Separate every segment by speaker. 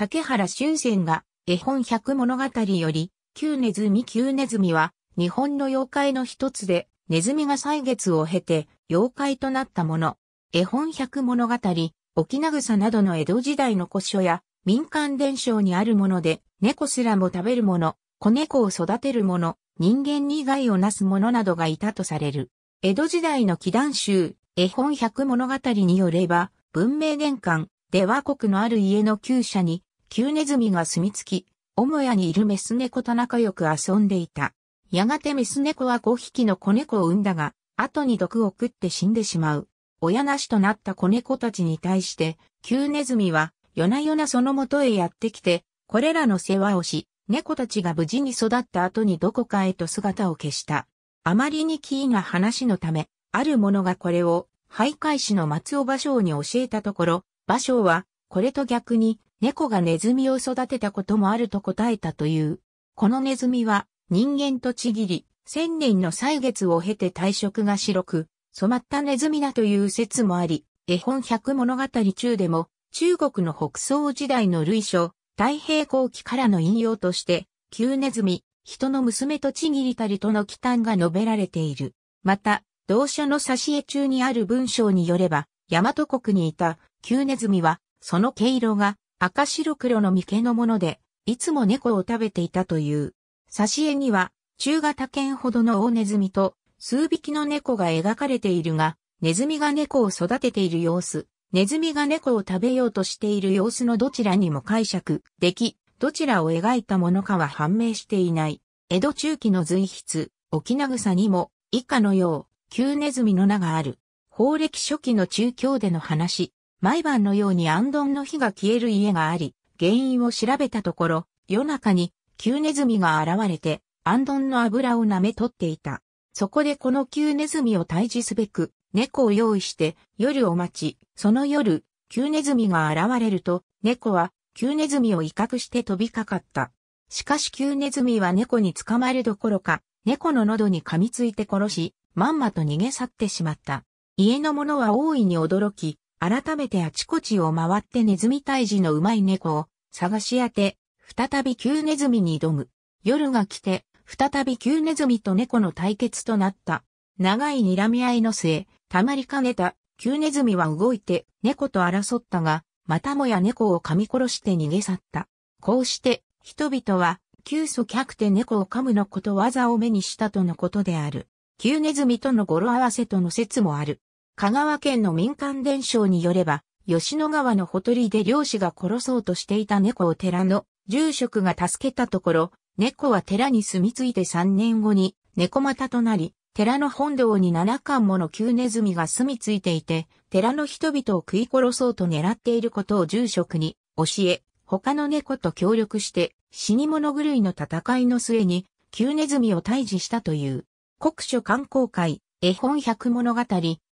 Speaker 1: 竹原俊仙が絵本百物語より、旧ネズミ旧ネズミは日本の妖怪の一つで、ネズミが歳月を経て妖怪となったもの。絵本百物語、沖草などの江戸時代の古書や民間伝承にあるもので、猫すらも食べるもの、子猫を育てるもの、人間に害をなすものなどがいたとされる。江戸時代の祈願集、絵本百物語によれば、文明年間、では国のある家の厩舎に、旧ネズミが住み着き、母屋にいるメス猫と仲良く遊んでいた。やがてメス猫は5匹の子猫を産んだが、後に毒を食って死んでしまう。親なしとなった子猫たちに対して、旧ネズミは夜な夜なその元へやってきて、これらの世話をし、猫たちが無事に育った後にどこかへと姿を消した。あまりにキーな話のため、ある者がこれを、徘徊師の松尾芭蕉に教えたところ、芭蕉は、これと逆に、猫がネズミを育てたこともあると答えたという。このネズミは人間とちぎり、千年の歳月を経て体色が白く、染まったネズミだという説もあり、絵本百物語中でも、中国の北宋時代の類書、太平後期からの引用として、旧ネズミ、人の娘とちぎりたりとの忌憚が述べられている。また、同書の挿絵中にある文章によれば、大和国にいた旧ネズミは、その毛色が赤白黒の三毛のもので、いつも猫を食べていたという。挿絵には、中型犬ほどの大ネズミと、数匹の猫が描かれているが、ネズミが猫を育てている様子、ネズミが猫を食べようとしている様子のどちらにも解釈でき、どちらを描いたものかは判明していない。江戸中期の随筆、沖名草にも、以下のよう、旧ネズミの名がある。法歴初期の中京での話、毎晩のように暗闘の火が消える家があり、原因を調べたところ、夜中に、キュウネズミが現れて、暗闘の油を舐め取っていた。そこでこのキュウネズミを退治すべく、猫を用意して、夜を待ち、その夜、キュウネズミが現れると、猫は、キュウネズミを威嚇して飛びかかった。しかしキュウネズミは猫に捕まるどころか、猫の喉に噛みついて殺し、まんまと逃げ去ってしまった。家の者は大いに驚き、改めてあちこちを回ってネズミ退治のうまい猫を探し当て、再び旧ネズミに挑む。夜が来て、再び旧ネズミと猫の対決となった。長い睨み合いの末、たまりかねた、旧ネズミは動いて、猫と争ったが、またもや猫を噛み殺して逃げ去った。こうして、人々は、急祖客て猫を噛むのことわざを目にしたとのことである。旧ネズミとの語呂合わせとの説もある。香川県の民間伝承によれば、吉野川のほとりで漁師が殺そうとしていた猫を寺の住職が助けたところ、猫は寺に住み着いて3年後に猫股となり、寺の本堂に7巻もの旧ネズミが住み着いていて、寺の人々を食い殺そうと狙っていることを住職に教え、他の猫と協力して死に物狂いの戦いの末に旧ネズミを退治したという。国書観光会、絵本百物語、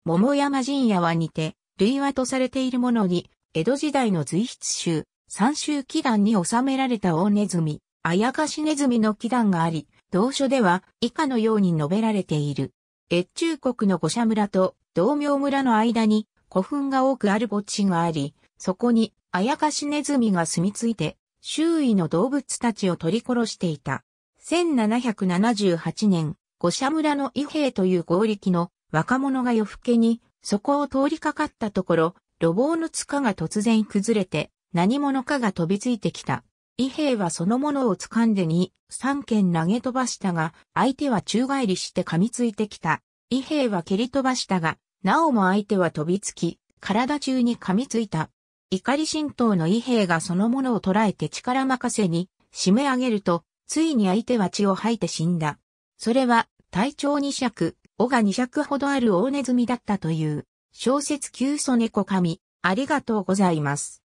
Speaker 1: 桃山陣屋は似て、類話とされているものに、江戸時代の随筆集、三州祈願に収められた大ネズミ、あやかしネズミの祈願があり、同書では以下のように述べられている。越中国の五社村と同名村の間に古墳が多くある墓地があり、そこにあやかしネズミが住み着いて、周囲の動物たちを取り殺していた。1778年、五社村の伊兵という合力の若者が夜更けに、そこを通りかかったところ、路傍の塚が突然崩れて、何者かが飛びついてきた。伊兵はそのものを掴んでに、三軒投げ飛ばしたが、相手は宙返りして噛みついてきた。伊兵は蹴り飛ばしたが、なおも相手は飛びつき、体中に噛みついた。怒り神道の伊兵がそのものをらえて力任せに、締め上げると、ついに相手は血を吐いて死んだ。それは、体調二尺、尾が200ほどある大ネズミだったという、小説キ祖猫神、ありがとうございます。